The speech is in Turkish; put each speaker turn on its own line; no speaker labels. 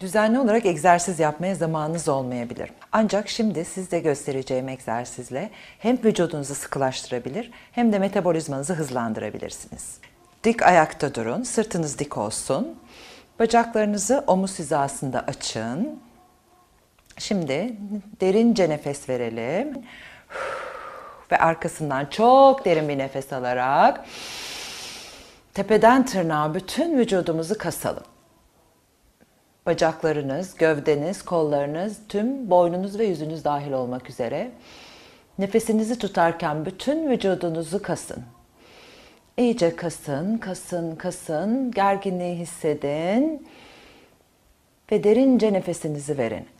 Düzenli olarak egzersiz yapmaya zamanınız olmayabilir. Ancak şimdi sizde göstereceğim egzersizle hem vücudunuzu sıkılaştırabilir hem de metabolizmanızı hızlandırabilirsiniz. Dik ayakta durun, sırtınız dik olsun. Bacaklarınızı omuz hizasında açın. Şimdi derince nefes verelim. Ve arkasından çok derin bir nefes alarak tepeden tırnağa bütün vücudumuzu kasalım. Bacaklarınız, gövdeniz, kollarınız, tüm boynunuz ve yüzünüz dahil olmak üzere. Nefesinizi tutarken bütün vücudunuzu kasın. İyice kasın, kasın, kasın. Gerginliği hissedin ve derince nefesinizi verin.